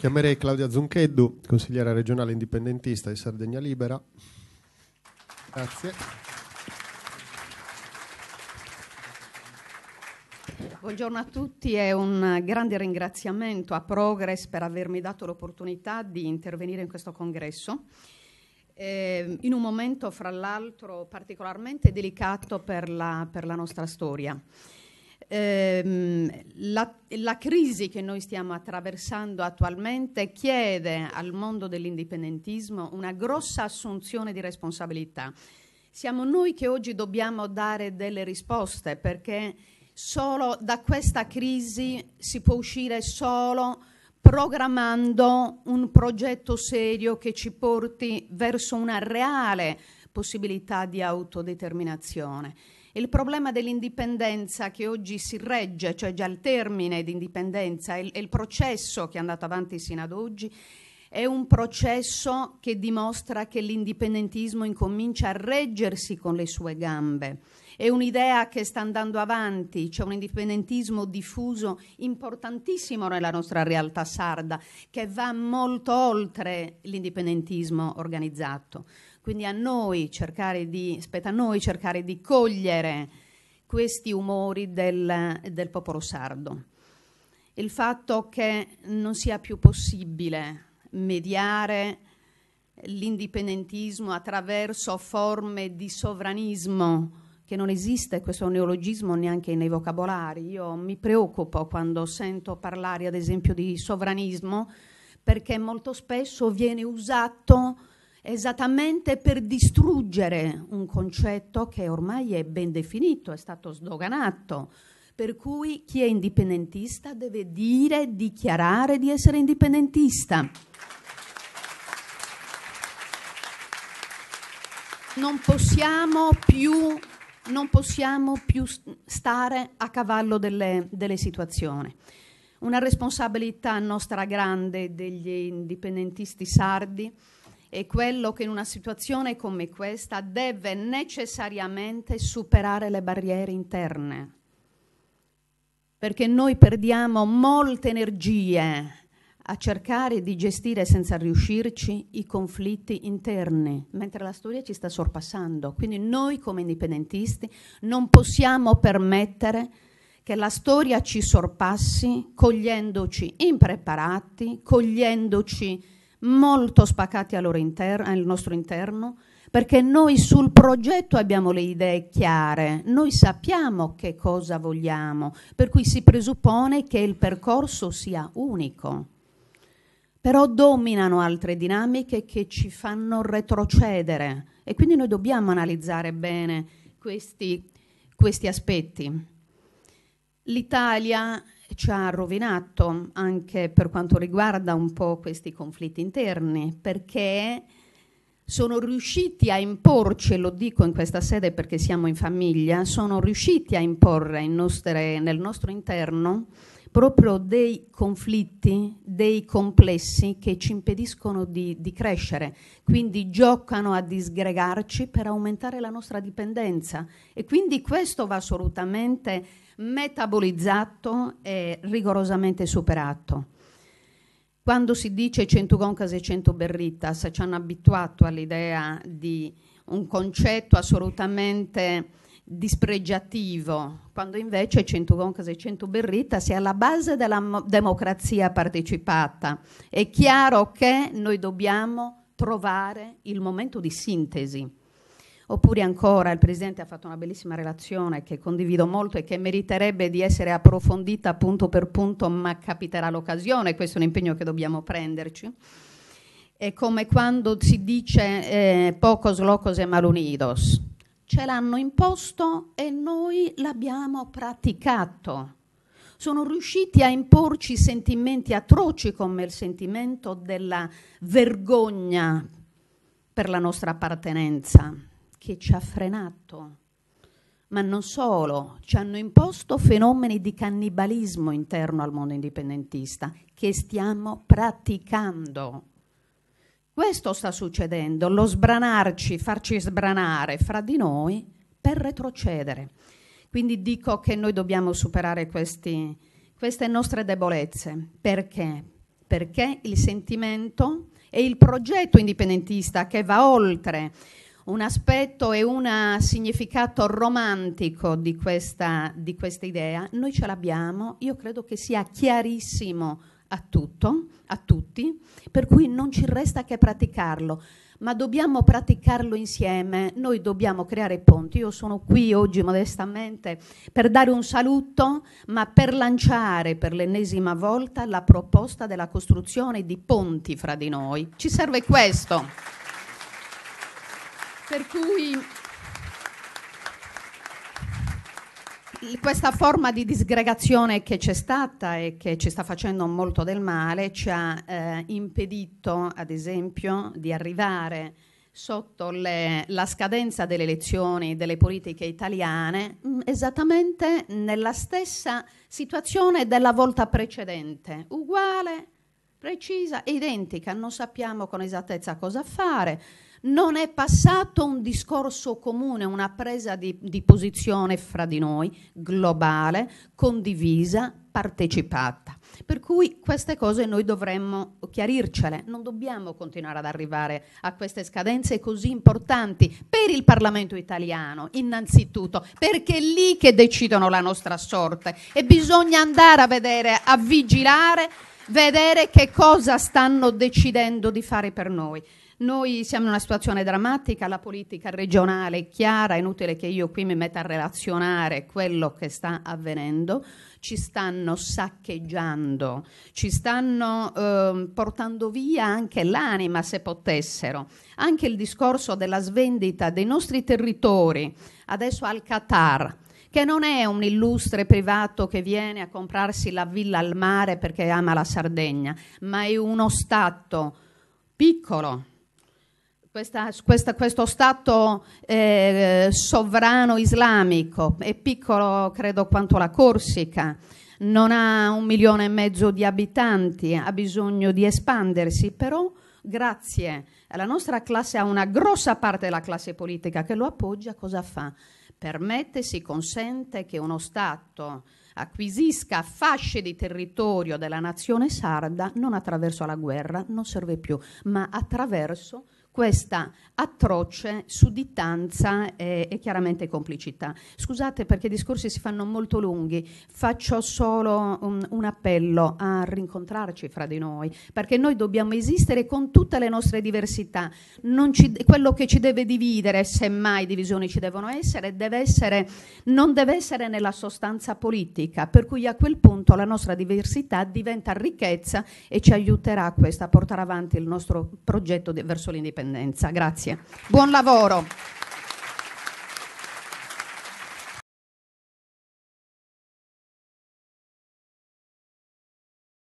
Chiamerei Claudia Zuncheddu, consigliera regionale indipendentista di Sardegna Libera. Grazie. Buongiorno a tutti è un grande ringraziamento a Progress per avermi dato l'opportunità di intervenire in questo congresso. Eh, in un momento, fra l'altro, particolarmente delicato per la, per la nostra storia eh, la, la, crisi che noi stiamo attraversando attualmente chiede al mondo dell'indipendentismo una grossa assunzione di responsabilità. Siamo noi che oggi dobbiamo dare delle risposte perché solo da questa crisi si può uscire solo programmando un progetto serio che ci porti verso una reale possibilità di autodeterminazione. Il problema dell'indipendenza che oggi si regge, cioè già il termine di indipendenza e il, processo che è andato avanti sino ad oggi, è un processo che dimostra che l'indipendentismo incomincia a reggersi con le sue gambe. È un'idea che sta andando avanti, c'è un indipendentismo diffuso importantissimo nella nostra realtà sarda, che va molto oltre l'indipendentismo organizzato. Quindi a noi cercare di, spetta a noi cercare di cogliere questi umori del, del popolo sardo. Il fatto che non sia più possibile mediare l'indipendentismo attraverso forme di sovranismo che non esiste questo neologismo neanche nei vocabolari. Io mi preoccupo quando sento parlare ad esempio di sovranismo perché molto spesso viene usato esattamente per distruggere un concetto che ormai è ben definito, è stato sdoganato, per cui chi è indipendentista deve dire, dichiarare di essere indipendentista. Non possiamo più, non possiamo più stare a cavallo delle, delle situazioni. Una responsabilità nostra grande degli indipendentisti sardi è quello che in una situazione come questa deve necessariamente superare le barriere interne, perché noi perdiamo molte energie a cercare di gestire senza riuscirci i conflitti interni, mentre la storia ci sta sorpassando. Quindi noi come indipendentisti non possiamo permettere che la storia ci sorpassi cogliendoci impreparati, cogliendoci molto spaccati al, inter- al nostro interno, perché noi sul progetto abbiamo le idee chiare, noi sappiamo che cosa vogliamo, per cui si presuppone che il percorso sia unico. Però dominano altre dinamiche che ci fanno retrocedere e quindi noi dobbiamo analizzare bene questi, questi aspetti. L'Italia ci ha rovinato anche per quanto riguarda un po' questi conflitti interni, perché sono riusciti a imporci, lo dico in questa sede perché siamo in famiglia, sono riusciti a imporre nostre, nel nostro interno proprio dei conflitti, dei complessi che ci impediscono di, di, crescere, quindi giocano a disgregarci per aumentare la nostra dipendenza e quindi questo va assolutamente metabolizzato e rigorosamente superato. Quando si dice 100 concas e 100 berritas, ci hanno abituato all'idea di un concetto assolutamente dispregiativo, quando invece 100 Centuroncas e 100 Berrita sia la base della democrazia partecipata. È chiaro che noi dobbiamo trovare il momento di sintesi. Oppure ancora, il Presidente ha fatto una bellissima relazione che condivido molto e che meriterebbe di essere approfondita punto per punto, ma capiterà l'occasione, questo è un impegno che dobbiamo prenderci. È come quando si dice eh, pocos locos e malunidos ce l'hanno imposto e noi l'abbiamo praticato. Sono riusciti a imporci sentimenti atroci come il sentimento della vergogna per la nostra appartenenza, che ci ha frenato. Ma non solo, ci hanno imposto fenomeni di cannibalismo interno al mondo indipendentista, che stiamo praticando. Questo sta succedendo, lo sbranarci, farci sbranare fra di noi per retrocedere. Quindi dico che noi dobbiamo superare questi, queste nostre debolezze. Perché? Perché il sentimento e il progetto indipendentista che va oltre un aspetto e un significato romantico di questa, di questa idea, noi ce l'abbiamo, io credo che sia chiarissimo a tutto, a tutti, per cui non ci resta che praticarlo, ma dobbiamo praticarlo insieme, noi dobbiamo creare ponti. Io sono qui oggi modestamente per dare un saluto, ma per lanciare per l'ennesima volta la proposta della costruzione di ponti fra di noi. Ci serve questo. Per cui questa forma di disgregazione che c'è stata e che ci sta facendo molto del male ci ha eh, impedito, ad esempio, di arrivare sotto le, la scadenza delle elezioni delle politiche italiane mh, mm, esattamente nella stessa situazione della volta precedente, uguale, precisa, identica, non sappiamo con esattezza cosa fare non è passato un discorso comune, una presa di, di posizione fra di noi, globale, condivisa, partecipata. Per cui queste cose noi dovremmo chiarircele, non dobbiamo continuare ad arrivare a queste scadenze così importanti per il Parlamento italiano, innanzitutto, perché è lì che decidono la nostra sorte e bisogna andare a vedere, a vigilare, vedere che cosa stanno decidendo di fare per noi. Noi siamo in una situazione drammatica, la politica regionale è chiara, è inutile che io qui mi metta a relazionare quello che sta avvenendo, ci stanno saccheggiando, ci stanno eh, portando via anche l'anima se potessero, anche il discorso della svendita dei nostri territori adesso al Qatar che non è un illustre privato che viene a comprarsi la villa al mare perché ama la Sardegna, ma è uno Stato piccolo, questa, questa, questo Stato eh, sovrano islamico è piccolo, credo, quanto la Corsica, non ha un milione e mezzo di abitanti, ha bisogno di espandersi, però grazie alla nostra classe, a una grossa parte della classe politica che lo appoggia, cosa fa? Permette, si consente che uno Stato acquisisca fasce di territorio della nazione sarda non attraverso la guerra, non serve più, ma attraverso questa atroce sudditanza e, eh, e, chiaramente complicità. Scusate perché i discorsi si fanno molto lunghi, faccio solo un, un appello a a rincontrarci fra di noi, perché noi dobbiamo esistere con tutte le nostre diversità. Ci, quello che ci deve dividere, semmai divisioni ci devono essere, deve essere, non deve essere nella sostanza politica, per cui a quel punto la nostra diversità diventa ricchezza e ci aiuterà questa a portare avanti il nostro progetto di, verso l'indipendenza. Grazie. Buon lavoro.